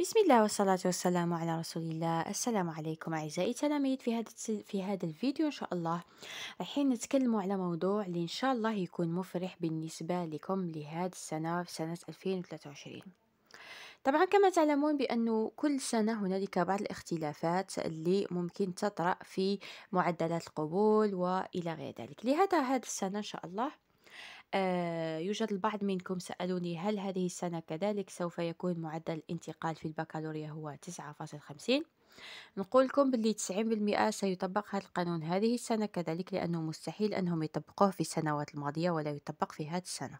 بسم الله والصلاة والسلام على رسول الله السلام عليكم أعزائي التلاميذ في هذا في هذا الفيديو إن شاء الله الحين نتكلم على موضوع اللي إن شاء الله يكون مفرح بالنسبة لكم لهذا السنة في سنة 2023 طبعا كما تعلمون بأنه كل سنة هنالك بعض الاختلافات اللي ممكن تطرأ في معدلات القبول وإلى غير ذلك لهذا هذا السنة إن شاء الله آه، يوجد البعض منكم سألوني هل هذه السنة كذلك سوف يكون معدل الانتقال في البكالوريا هو 9.50 نقول لكم باللي 90% سيطبق هذا القانون هذه السنة كذلك لأنه مستحيل أنهم يطبقوه في السنوات الماضية ولا يطبق في هذه السنة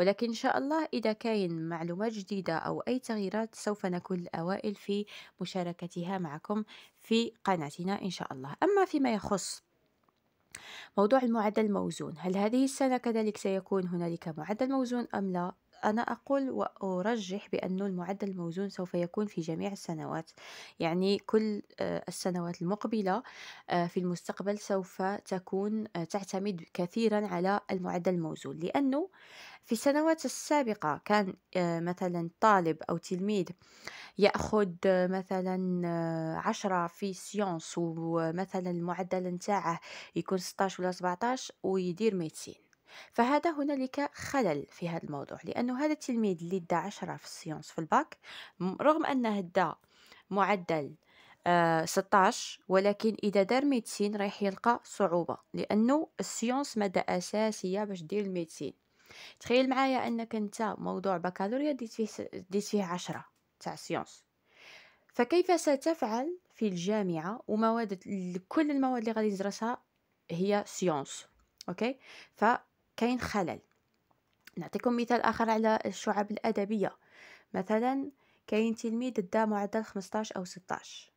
ولكن إن شاء الله إذا كاين معلومات جديدة أو أي تغييرات سوف نكون الأوائل في مشاركتها معكم في قناتنا إن شاء الله أما فيما يخص موضوع المعدل الموزون هل هذه السنة كذلك سيكون هنالك معدل موزون أم لا أنا أقول وأرجح بأن المعدل الموزون سوف يكون في جميع السنوات يعني كل آه، السنوات المقبلة آه، في المستقبل سوف تكون آه، تعتمد كثيرا على المعدل الموزون لأنه في السنوات السابقة كان مثلا طالب أو تلميذ يأخذ مثلا عشرة في سيونس ومثلا المعدل نتاعه يكون 16 ولا 17 ويدير ميتسين فهذا هنالك خلل في هذا الموضوع لأنه هذا التلميذ اللي دا عشرة في السيونس في الباك رغم أنه دا معدل آه 16 ولكن اذا دار ميديسين رايح يلقى صعوبه لانه السيونس ماده اساسيه باش دير الميديسين تخيل معايا انك انت موضوع بكالوريا ديت فيه ديت فيه 10 تاع سيونس فكيف ستفعل في الجامعه ومواد كل المواد اللي غادي تدرسها هي سيونس اوكي ف كاين خلل نعطيكم مثال آخر على الشعب الأدبية مثلا كاين تلميذ دا معدل 15 أو 16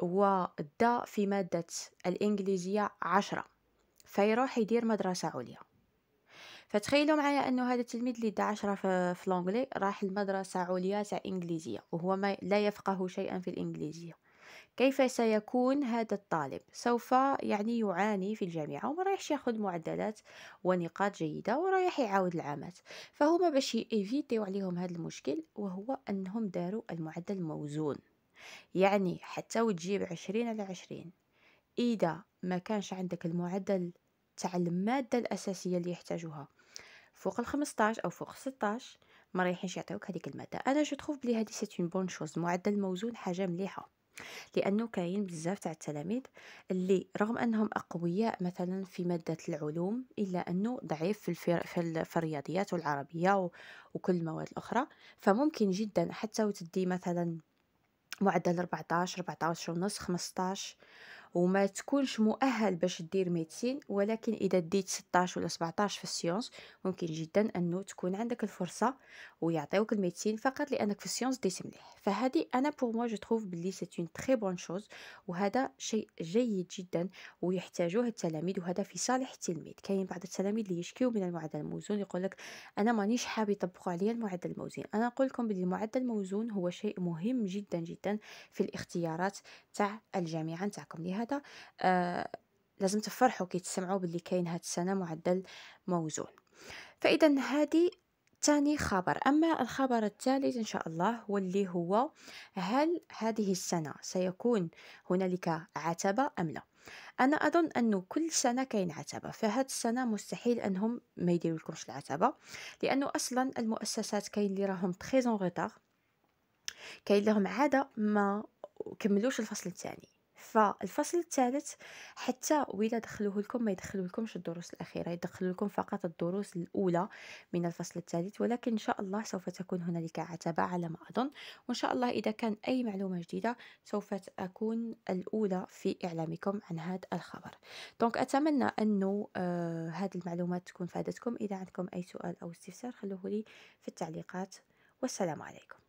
ودا في مادة الإنجليزية عشرة فيروح يدير مدرسة عليا فتخيلوا معايا انه هذا التلميذ اللي دا عشرة في لونغلي راح المدرسة عليا تاع انجليزية وهو ما لا يفقه شيئا في الانجليزية كيف سيكون هذا الطالب سوف يعني يعاني في الجامعة وما رايحش ياخذ معدلات ونقاط جيدة ورايح يعاود العامات فهما باش يفيتيو عليهم هذا المشكل وهو أنهم داروا المعدل موزون يعني حتى وتجيب عشرين على عشرين إذا ما كانش عندك المعدل تاع المادة الأساسية اللي يحتاجوها فوق ال 15 أو فوق 16 ما رايحينش يعطيوك هذيك المادة أنا جو تخوف بلي هذه سيت اون بون شوز معدل موزون حاجة مليحة لانه كاين بزاف تاع التلاميذ اللي رغم انهم اقوياء مثلا في ماده العلوم الا انه ضعيف في الفر... في, الرياضيات والعربيه و... وكل المواد الاخرى فممكن جدا حتى وتدي مثلا معدل 14 14 ونص 15 وما تكونش مؤهل باش دير ميديسين ولكن اذا ديت 16 ولا 17 في السيونس ممكن جدا انه تكون عندك الفرصه ويعطيوك الميديسين فقط لانك في السيونس ديت مليح فهذه انا بور مو جو تروف بلي سي اون تري بون شوز وهذا شيء جيد جدا ويحتاجوه التلاميذ وهذا في صالح التلميذ كاين بعض التلاميذ اللي يشكيو من المعدل الموزون يقول لك انا مانيش حاب يطبقوا عليا المعدل الموزون انا نقول لكم بلي المعدل الموزون هو شيء مهم جدا جدا في الاختيارات تاع الجامعه تاعكم لهذا هذا آه لازم تفرحوا كي تسمعوا باللي كاين هاد السنه معدل موزون فاذا هذه ثاني خبر أما الخبر الثالث إن شاء الله واللي هو هل هذه السنة سيكون هنالك عتبة أم لا أنا أظن أنه كل سنة كاين عتبة فهاد السنة مستحيل أنهم ما يديروا لكمش العتبة لأنه أصلا المؤسسات كاين اللي راهم تخيزون غيطاغ كاين لهم عادة ما كملوش الفصل الثاني فالفصل الثالث حتى وإلا دخلوه لكم ما يدخلوا لكمش الدروس الأخيرة يدخلوا لكم فقط الدروس الأولى من الفصل الثالث ولكن إن شاء الله سوف تكون هنالك عتبة على ما أظن وإن شاء الله إذا كان أي معلومة جديدة سوف أكون الأولى في إعلامكم عن هذا الخبر دونك أتمنى أنه آه هذه المعلومات تكون فادتكم إذا عندكم أي سؤال أو استفسار خلوه لي في التعليقات والسلام عليكم